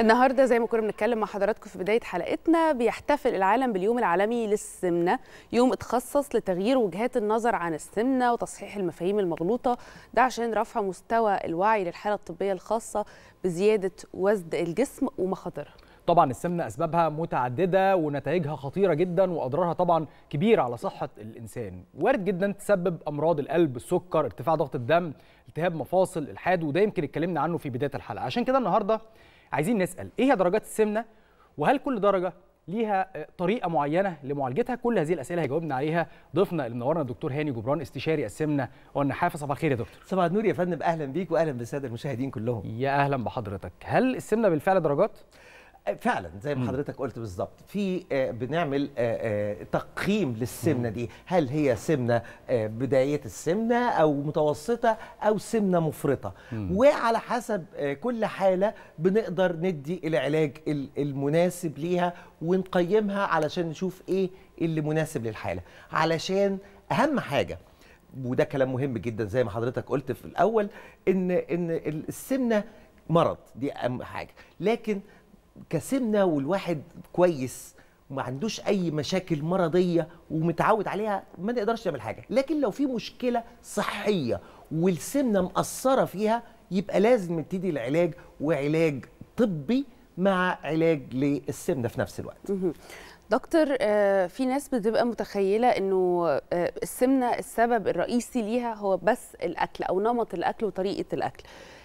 النهارده زي ما كنا بنتكلم مع حضراتكم في بدايه حلقتنا بيحتفل العالم باليوم العالمي للسمنه، يوم اتخصص لتغيير وجهات النظر عن السمنه وتصحيح المفاهيم المغلوطه، ده عشان رفع مستوى الوعي للحاله الطبيه الخاصه بزياده وزن الجسم ومخاطرها. طبعا السمنه اسبابها متعدده ونتائجها خطيره جدا واضرارها طبعا كبيره على صحه الانسان وارد جدا تسبب امراض القلب السكر ارتفاع ضغط الدم التهاب مفاصل الحاد وده يمكن اتكلمنا عنه في بدايه الحلقه عشان كده النهارده عايزين نسال ايه هي درجات السمنه وهل كل درجه ليها طريقه معينه لمعالجتها كل هذه الاسئله هيجاوبنا عليها ضيفنا اللي منورنا الدكتور هاني جبران استشاري السمنه والنحافه صباح الخير يا دكتور صباح النور يا فندم اهلا بيك واهلا بالساده المشاهدين كلهم يا اهلا بحضرتك هل السمنه بالفعل درجات فعلا زي ما حضرتك قلت بالظبط في آه، بنعمل آه، آه، تقييم للسمنه دي هل هي سمنه بدايه السمنه او متوسطه او سمنه مفرطه وعلى حسب كل حاله بنقدر ندي العلاج المناسب ليها ونقيمها علشان نشوف ايه اللي مناسب للحاله علشان اهم حاجه وده كلام مهم جدا زي ما حضرتك قلت في الاول ان ان السمنه مرض دي اهم حاجه لكن كسمنه والواحد كويس وما عندوش اي مشاكل مرضيه ومتعود عليها ما نقدرش نعمل حاجه لكن لو في مشكله صحيه والسمنه مأثره فيها يبقى لازم نبتدي العلاج وعلاج طبي مع علاج للسمنه في نفس الوقت دكتور آه، في ناس بتبقى متخيله انه آه، السمنه السبب الرئيسي ليها هو بس الاكل او نمط الاكل وطريقه الاكل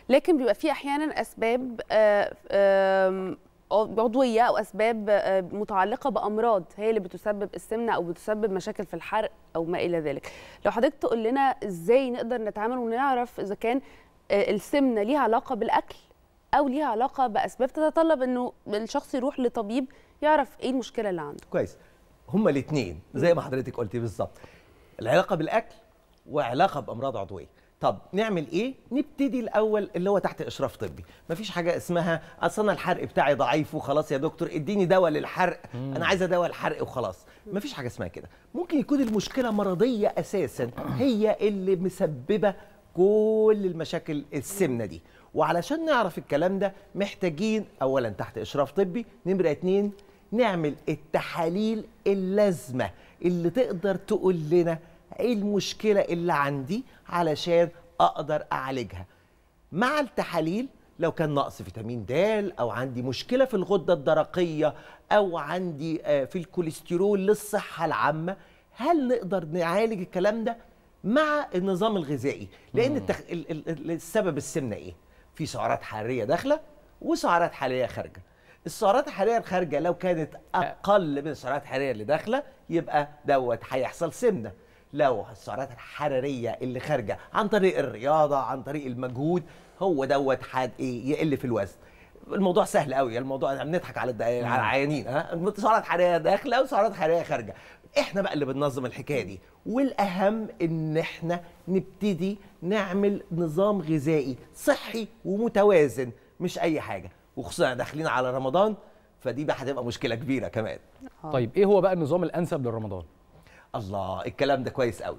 لكن بيبقى في احيانا اسباب آه، عضويه او اسباب آه، متعلقه بامراض هي اللي بتسبب السمنه او بتسبب مشاكل في الحرق او ما الى ذلك لو حضرتك تقول لنا ازاي نقدر نتعامل ونعرف اذا كان آه، السمنه ليها علاقه بالاكل او ليها علاقه باسباب تتطلب انه الشخص يروح لطبيب يعرف ايه المشكله اللي عنده كويس هما الاثنين زي ما حضرتك قلتي بالظبط العلاقه بالاكل وعلاقه بامراض عضويه طب نعمل ايه نبتدي الاول اللي هو تحت اشراف طبي مفيش حاجه اسمها اصل انا الحرق بتاعي ضعيف وخلاص يا دكتور اديني دواء للحرق مم. انا عايزه دواء الحرق وخلاص مفيش حاجه اسمها كده ممكن يكون المشكله مرضيه اساسا هي اللي مسببه كل المشاكل السمنه دي وعلشان نعرف الكلام ده محتاجين اولا تحت اشراف طبي نمره اتنين نعمل التحاليل اللازمه اللي تقدر تقول لنا ايه المشكله اللي عندي علشان اقدر اعالجها مع التحاليل لو كان نقص فيتامين د او عندي مشكله في الغده الدرقيه او عندي آه، في الكوليسترول للصحه العامه هل نقدر نعالج الكلام ده مع النظام الغذائي لان التخ... السبب السمنه ايه في سعرات حراريه داخله وسعرات حراريه خارجه السعرات الحراريه الخارجه لو كانت اقل من السعرات الحراريه اللي داخله يبقى دوت هيحصل سمنه لو السعرات الحراريه اللي خارجه عن طريق الرياضه عن طريق المجهود هو دوت حد ايه يقل في الوزن الموضوع سهل قوي الموضوع احنا بنضحك على على نعم. العيانين ها السعرات الحراريه داخله وسعرات حراريه خارجه احنا بقى اللي بننظم الحكايه دي والاهم ان احنا نبتدي نعمل نظام غذائي صحي ومتوازن مش اي حاجه وخصوصا داخلين على رمضان فدي بقى هتبقى مشكله كبيره كمان طيب ايه هو بقى النظام الانسب للرمضان الله الكلام ده كويس قوي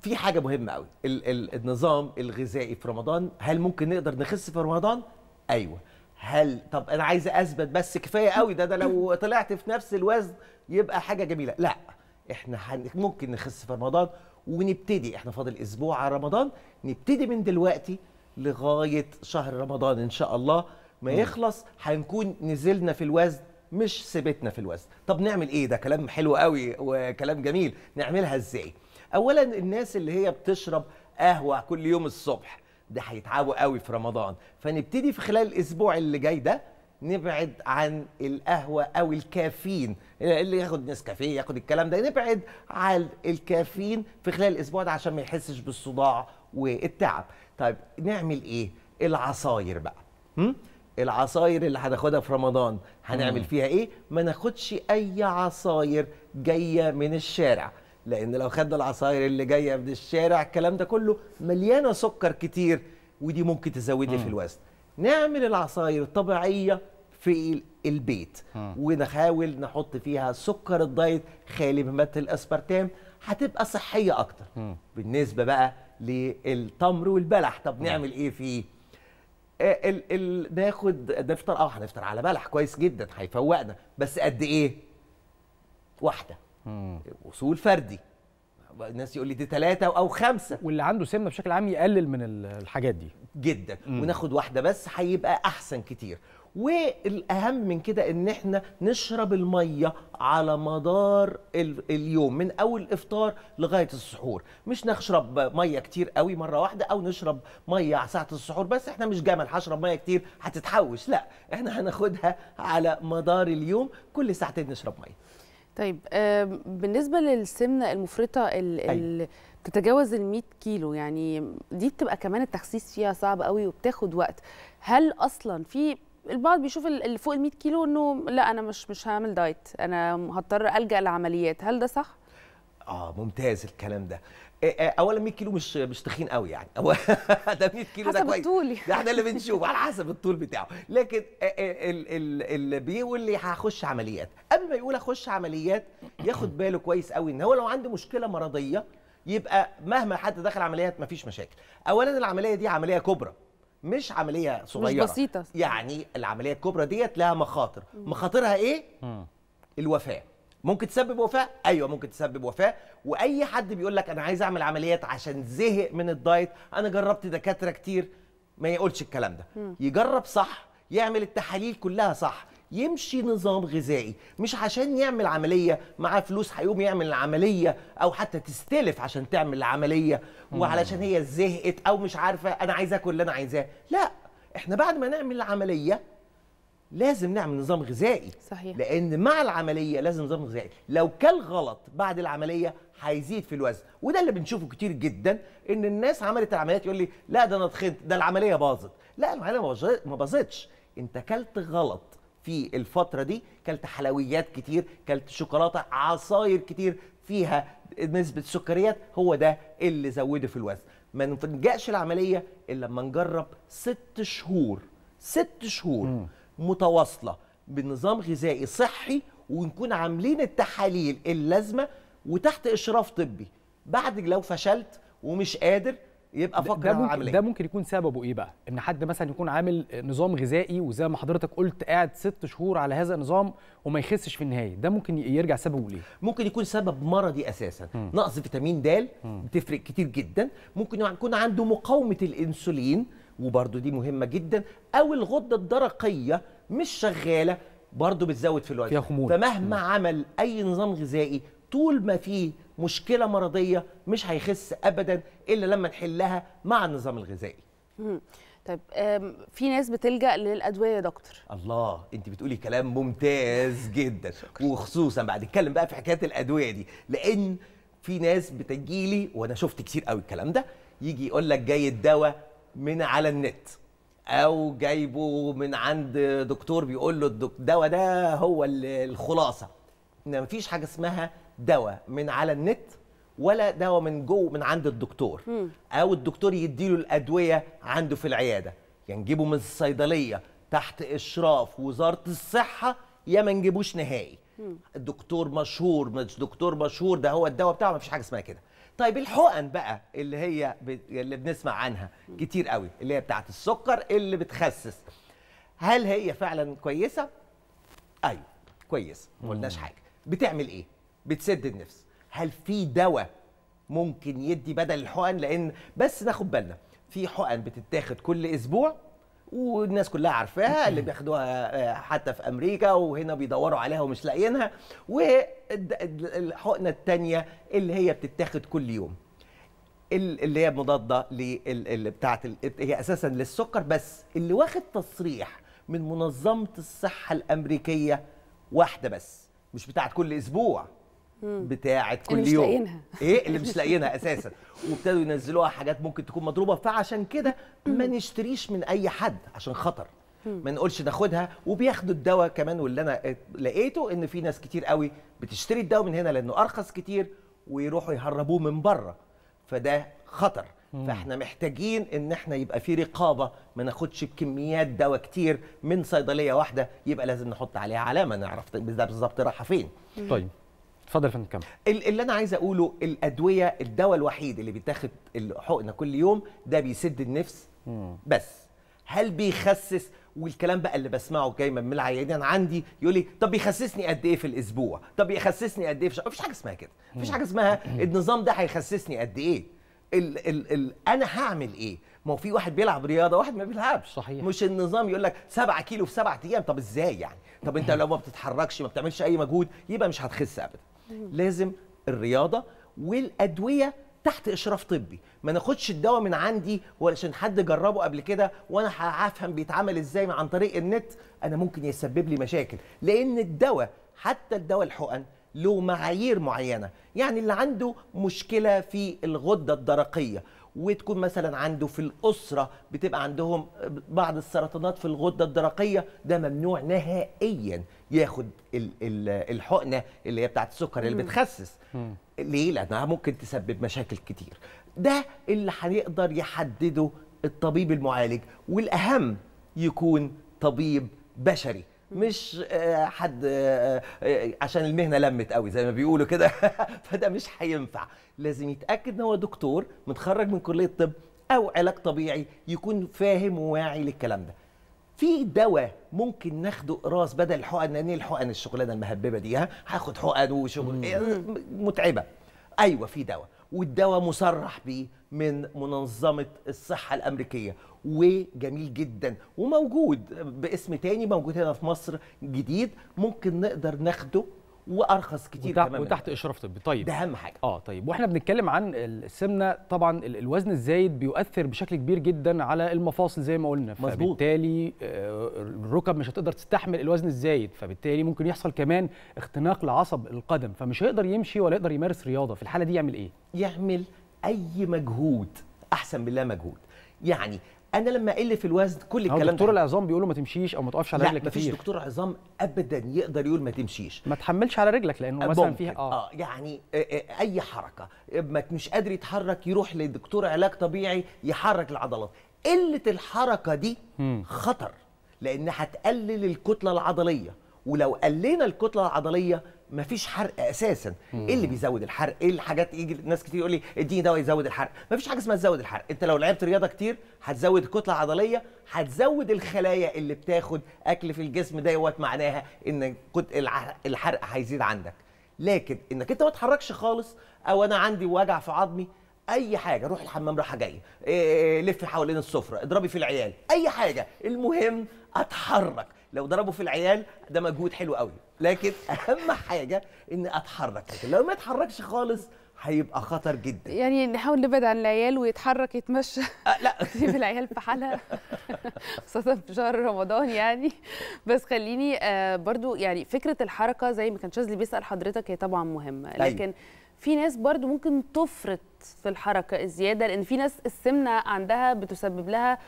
في حاجه مهمه قوي ال ال النظام الغذائي في رمضان هل ممكن نقدر نخس في رمضان ايوه هل طب انا عايز اثبت بس كفايه قوي ده ده لو طلعت في نفس الوزن يبقى حاجه جميله لا احنا حن... ممكن نخس في رمضان ونبتدي احنا فاضل اسبوع على رمضان نبتدي من دلوقتي لغايه شهر رمضان ان شاء الله ما يخلص هنكون نزلنا في الوزن مش ثبتنا في الوزن طب نعمل ايه ده كلام حلو قوي وكلام جميل نعملها ازاي اولا الناس اللي هي بتشرب قهوه كل يوم الصبح ده هيتعبوا قوي في رمضان فنبتدي في خلال الاسبوع اللي جاي ده نبعد عن القهوه او الكافيين اللي ياخد نسكافيه ياخد الكلام ده نبعد عن الكافيين في خلال الاسبوع ده عشان ما يحسش بالصداع والتعب طيب نعمل ايه العصاير بقى م? العصاير اللي هناخدها في رمضان هنعمل فيها ايه ما ناخدش اي عصاير جايه من الشارع لان لو خدنا العصاير اللي جايه من الشارع الكلام ده كله مليانه سكر كتير ودي ممكن تزود لي في الوزن نعمل العصاير الطبيعيه في البيت ونحاول نحط فيها سكر الدايت خالي من ماده الاسبرتام هتبقى صحيه اكتر بالنسبه بقى للتمر والبلح طب نعمل ايه فيه آه، ال ال ناخد نفطر اه هنفطر على بلح كويس جدا هيفوقنا بس قد ايه؟ واحده مم. وصول فردي الناس يقول لي دي ثلاثة أو خمسة واللي عنده سمنة بشكل عام يقلل من الحاجات دي جدا مم. وناخد واحدة بس هيبقى أحسن كتير والاهم من كده ان احنا نشرب الميه على مدار اليوم من اول الافطار لغايه السحور مش نشرب ميه كتير قوي مره واحده او نشرب ميه على ساعه السحور بس احنا مش جمل هشرب ميه كتير هتتحوش لا احنا هناخدها على مدار اليوم كل ساعتين نشرب ميه طيب بالنسبه للسمنه المفرطه اللي بتتجاوز ال 100 أيوة. كيلو يعني دي بتبقى كمان التخسيس فيها صعب قوي وبتاخد وقت هل اصلا في البعض بيشوف اللي فوق ال 100 كيلو انه لا انا مش مش هعمل دايت انا هضطر الجا لعمليات هل ده صح اه ممتاز الكلام ده إيه، إيه، اولا 100 كيلو مش مش تخين قوي يعني هو ده 100 كيلو ده كويس الطول ده احنا اللي بنشوف على حسب الطول بتاعه لكن إيه، اللي بيقول لي هخش عمليات قبل ما يقول اخش عمليات ياخد باله كويس قوي ان هو لو عنده مشكله مرضيه يبقى مهما حد دخل عمليات مفيش مشاكل اولا العمليه دي عمليه كبرى مش عمليه صغيره مش بسيطه يعني العمليه الكبرى ديت لها مخاطر مخاطرها ايه الوفاه ممكن تسبب وفاه ايوه ممكن تسبب وفاه واي حد بيقول لك انا عايز اعمل عمليات عشان زهق من الدايت انا جربت دكاتره كتير ما يقولش الكلام ده يجرب صح يعمل التحاليل كلها صح يمشي نظام غذائي مش عشان يعمل عمليه معاه فلوس هيقوم يعمل العمليه او حتى تستلف عشان تعمل العمليه وعلشان هي زهقت او مش عارفه انا عايزه اكل اللي انا عايزاه لا احنا بعد ما نعمل العمليه لازم نعمل نظام غذائي صحيح. لان مع العمليه لازم نظام غذائي لو كل غلط بعد العمليه هيزيد في الوزن وده اللي بنشوفه كتير جدا ان الناس عملت العمليات يقول لي لا ده انا تخنت ده العمليه باظت لا العمليه ما باظتش انت كلت غلط في الفترة دي كلت حلويات كتير كلت شوكولاتة عصاير كتير فيها نسبة سكريات هو ده اللي زوده في الوزن ما نلجأش العملية إلا لما نجرب ست شهور ست شهور متواصلة بنظام غذائي صحي ونكون عاملين التحاليل اللازمة وتحت إشراف طبي بعد لو فشلت ومش قادر يبقى فقر ده ممكن, ده ممكن يكون سببه ايه بقى ان حد مثلا يكون عامل نظام غذائي وزي ما حضرتك قلت قاعد ست شهور على هذا النظام وما يخسش في النهايه ده ممكن يرجع سببه ليه ممكن يكون سبب مرضي اساسا م. نقص فيتامين د بتفرق كتير جدا ممكن يكون عنده مقاومه الانسولين وبرده دي مهمه جدا او الغده الدرقيه مش شغاله برضه بتزود في الوزن فمهما م. عمل اي نظام غذائي طول ما في مشكله مرضيه مش هيخس ابدا الا لما نحلها مع النظام الغذائي طيب في ناس بتلجا للادويه يا دكتور الله انت بتقولي كلام ممتاز جدا شكرا. وخصوصا بعد اتكلم بقى في حكايه الادويه دي لان في ناس بتجيلي وانا شفت كتير قوي الكلام ده يجي يقول لك جاي الدواء من على النت او جايبه من عند دكتور بيقول له الدواء ده هو الخلاصه ما مفيش حاجه اسمها دواء من على النت ولا دواء من جوه من عند الدكتور م. او الدكتور يديله الادويه عنده في العياده يا يعني نجيبه من الصيدليه تحت اشراف وزاره الصحه يا ما نجيبوش نهائي الدكتور مشهور مش دكتور مشهور ده هو الدواء بتاعه ما فيش حاجه اسمها كده طيب الحقن بقى اللي هي ب... اللي بنسمع عنها كتير قوي اللي هي بتاعه السكر اللي بتخسس هل هي فعلا كويسه ايوه كويسه ما قلناش حاجه بتعمل ايه بتسد النفس هل في دواء ممكن يدي بدل الحقن لان بس ناخد بالنا في حقن بتتاخد كل اسبوع والناس كلها عارفاها اللي بياخدوها آه، حتى في امريكا وهنا بيدوروا عليها ومش لاقيينها والحقنه الثانيه اللي هي بتتاخد كل يوم اللي هي مضاده لل بتاعه هي اساسا للسكر بس اللي واخد تصريح من منظمه الصحه الامريكيه واحده بس مش بتاعه كل اسبوع بتاعه كل يوم اللي مش لاقيينها لاقينها. ايه اللي مش لاقيينها اساسا وابتدوا ينزلوها حاجات ممكن تكون مضروبه فعشان كده ما نشتريش من اي حد عشان خطر ما نقولش ناخدها وبياخدوا الدواء كمان واللي انا لقيته ان في ناس كتير قوي بتشتري الدواء من هنا لانه ارخص كتير ويروحوا يهربوه من بره فده خطر فاحنا محتاجين ان احنا يبقى في رقابه ما ناخدش بكميات دواء كتير من صيدليه واحده يبقى لازم نحط عليها علامه نعرف بالظبط راحه فين طيب اتفضل يا فندم اللي انا عايز اقوله الادويه الدواء الوحيد اللي بيتاخد الحقنه كل يوم ده بيسد النفس مم. بس هل بيخسس والكلام بقى اللي بسمعه دايما من العيادين عندي يقول لي طب بيخسسني قد ايه في الاسبوع طب بيخسسني قد ايه في مفيش حاجه اسمها كده مفيش حاجه اسمها النظام ده هيخسسني قد ايه الـ الـ الـ انا هعمل ايه ما هو في واحد بيلعب رياضه واحد ما بيلعبش صحيح مش النظام يقول لك 7 كيلو في 7 ايام طب ازاي يعني طب انت لو ما بتتحركش ما بتعملش اي مجهود يبقى مش هتخس ابدا لازم الرياضه والادويه تحت اشراف طبي ما ناخدش الدواء من عندي وعشان حد جربه قبل كده وانا هفهم بيتعمل ازاي عن طريق النت انا ممكن يسبب لي مشاكل لان الدواء حتى الدواء الحقن له معايير معينه يعني اللي عنده مشكله في الغده الدرقيه وتكون مثلا عنده في الاسره بتبقى عندهم بعض السرطانات في الغده الدرقيه ده ممنوع نهائيا ياخد الحقنه اللي هي بتاعت السكر اللي بتخسس ليه لانها ممكن تسبب مشاكل كتير ده اللي هنقدر يحدده الطبيب المعالج والاهم يكون طبيب بشري مش آه، حد آه، آه، عشان المهنه لمت قوي زي ما بيقولوا كده فده مش هينفع لازم يتاكد ان هو دكتور متخرج من كليه طب او علاج طبيعي يكون فاهم وواعي للكلام ده في دواء ممكن ناخده راس بدل الحقن لان الحقن الشغلانه المهببه دي ها هاخد حقن وشغل يعني متعبه ايوه في دواء والدواء مصرح بيه من منظمه الصحه الامريكيه وجميل جدا وموجود باسم تاني موجود هنا في مصر جديد ممكن نقدر ناخده وارخص كتير وتحت كمان وتحت اشراف طبي طيب ده اهم حاجه اه طيب واحنا بنتكلم عن السمنه طبعا الوزن الزايد بيؤثر بشكل كبير جدا على المفاصل زي ما قلنا مظبوط فبالتالي آه، الركب مش هتقدر تستحمل الوزن الزايد فبالتالي ممكن يحصل كمان اختناق لعصب القدم فمش هيقدر يمشي ولا يقدر يمارس رياضه في الحاله دي يعمل ايه يعمل اي مجهود احسن من لا مجهود يعني انا لما اقل في الوزن كل الكلام دكتور العظام بيقولوا ما تمشيش او ما تقفش على رجلك كتير لا مفيش دكتور عظام ابدا يقدر يقول ما تمشيش ما تحملش على رجلك لانه أه، مثلا فيها اه, آه يعني آه، آه، اي حركه ما مش قادر يتحرك يروح لدكتور علاج طبيعي يحرك العضلات قله الحركه دي خطر لان هتقلل الكتله العضليه ولو قلينا الكتله العضليه مفيش حرق اساسا ايه اللي بيزود الحرق ايه الحاجات يجي ناس كتير يقول لي اديني دواء يزود الحرق مفيش حاجه اسمها تزود الحرق انت لو لعبت رياضه كتير هتزود الكتله العضليه هتزود الخلايا اللي بتاخد اكل في الجسم دوت معناها ان الحرق هيزيد عندك لكن انك انت ما تتحركش خالص او انا عندي وجع في عظمي اي حاجه روح الحمام راحه إيه، جايه إيه، لفي حوالين السفره اضربي في العيال اي حاجه المهم اتحرك لو ضربوا في العيال ده مجهود حلو قوي لكن اهم حاجه اني اتحرك لكن لو ما اتحركش خالص هيبقى خطر جدا يعني نحاول نبعد عن العيال ويتحرك يتمشى أه لا سيب العيال في حالها خاصه في شهر رمضان يعني بس خليني آه، برضو يعني فكره الحركه زي ما كان شاذلي بيسال حضرتك هي طبعا مهمه طيب. لكن في ناس برضو ممكن تفرط في الحركه الزياده لان في ناس السمنه عندها بتسبب لها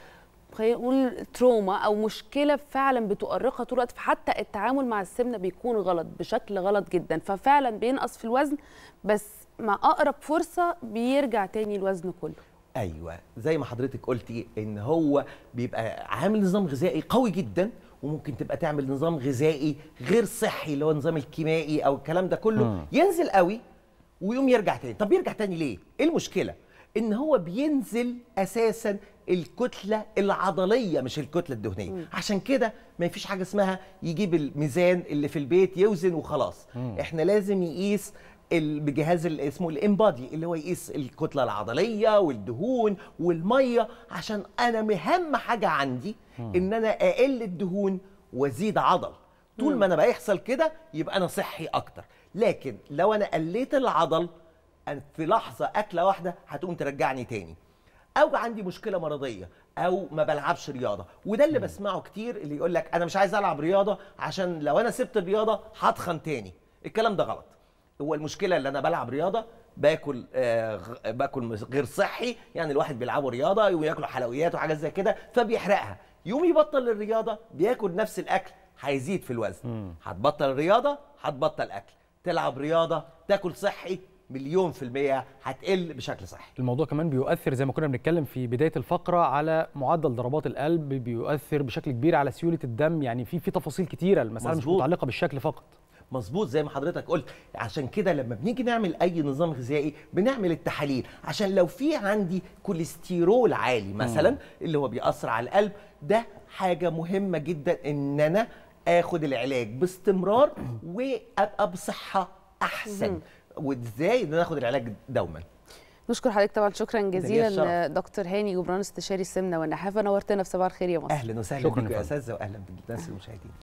خلينا نقول تروما او مشكله فعلا بتؤرقها طول الوقت فحتى التعامل مع السمنه بيكون غلط بشكل غلط جدا ففعلا بينقص في الوزن بس مع اقرب فرصه بيرجع تاني الوزن كله ايوه زي ما حضرتك قلتي ان هو بيبقى عامل نظام غذائي قوي جدا وممكن تبقى تعمل نظام غذائي غير صحي اللي هو النظام الكيمائي او الكلام ده كله م. ينزل قوي ويقوم يرجع تاني طب يرجع تاني ليه ايه المشكله ان هو بينزل اساسا الكتله العضليه مش الكتله الدهنيه مم. عشان كده ما فيش حاجه اسمها يجيب الميزان اللي في البيت يوزن وخلاص مم. احنا لازم يقيس بجهاز اللي اسمه الامبادي اللي هو يقيس الكتله العضليه والدهون والميه عشان انا مهم حاجه عندي مم. ان انا اقل الدهون وازيد عضل طول ما انا بيحصل كده يبقى انا صحي اكتر لكن لو انا قليت العضل في لحظه اكله واحده هتقوم ترجعني تاني او عندي مشكله مرضيه او ما بلعبش رياضه وده اللي بسمعه كتير اللي يقول لك انا مش عايز العب رياضه عشان لو انا سبت الرياضه هتخن تاني الكلام ده غلط هو المشكله اللي انا بلعب رياضه باكل آه باكل غير صحي يعني الواحد بيلعبوا رياضه وياكلوا ياكلوا حلويات وحاجات زي كده فبيحرقها يوم يبطل الرياضه بياكل نفس الاكل هيزيد في الوزن هتبطل الرياضه هتبطل اكل تلعب رياضه تاكل صحي مليون في المية هتقل بشكل صحي الموضوع كمان بيؤثر زي ما كنا بنتكلم في بداية الفقرة على معدل ضربات القلب بيؤثر بشكل كبير على سيولة الدم يعني في في تفاصيل كتيرة المسألة مزبوط. مش متعلقة بالشكل فقط مظبوط زي ما حضرتك قلت عشان كده لما بنيجي نعمل اي نظام غذائي بنعمل التحاليل عشان لو في عندي كوليسترول عالي مثلا اللي هو بيأثر على القلب ده حاجه مهمه جدا ان انا اخد العلاج باستمرار وابقى بصحه احسن وازاي ان انا اخد العلاج دوما نشكر حضرتك طبعا شكرا جزيلا دكتور هاني جبران استشاري السمنه والنحافه نورتنا في صباح الخير يا مصر اهلا وسهلا بك يا استاذه واهلا بالناس المشاهدين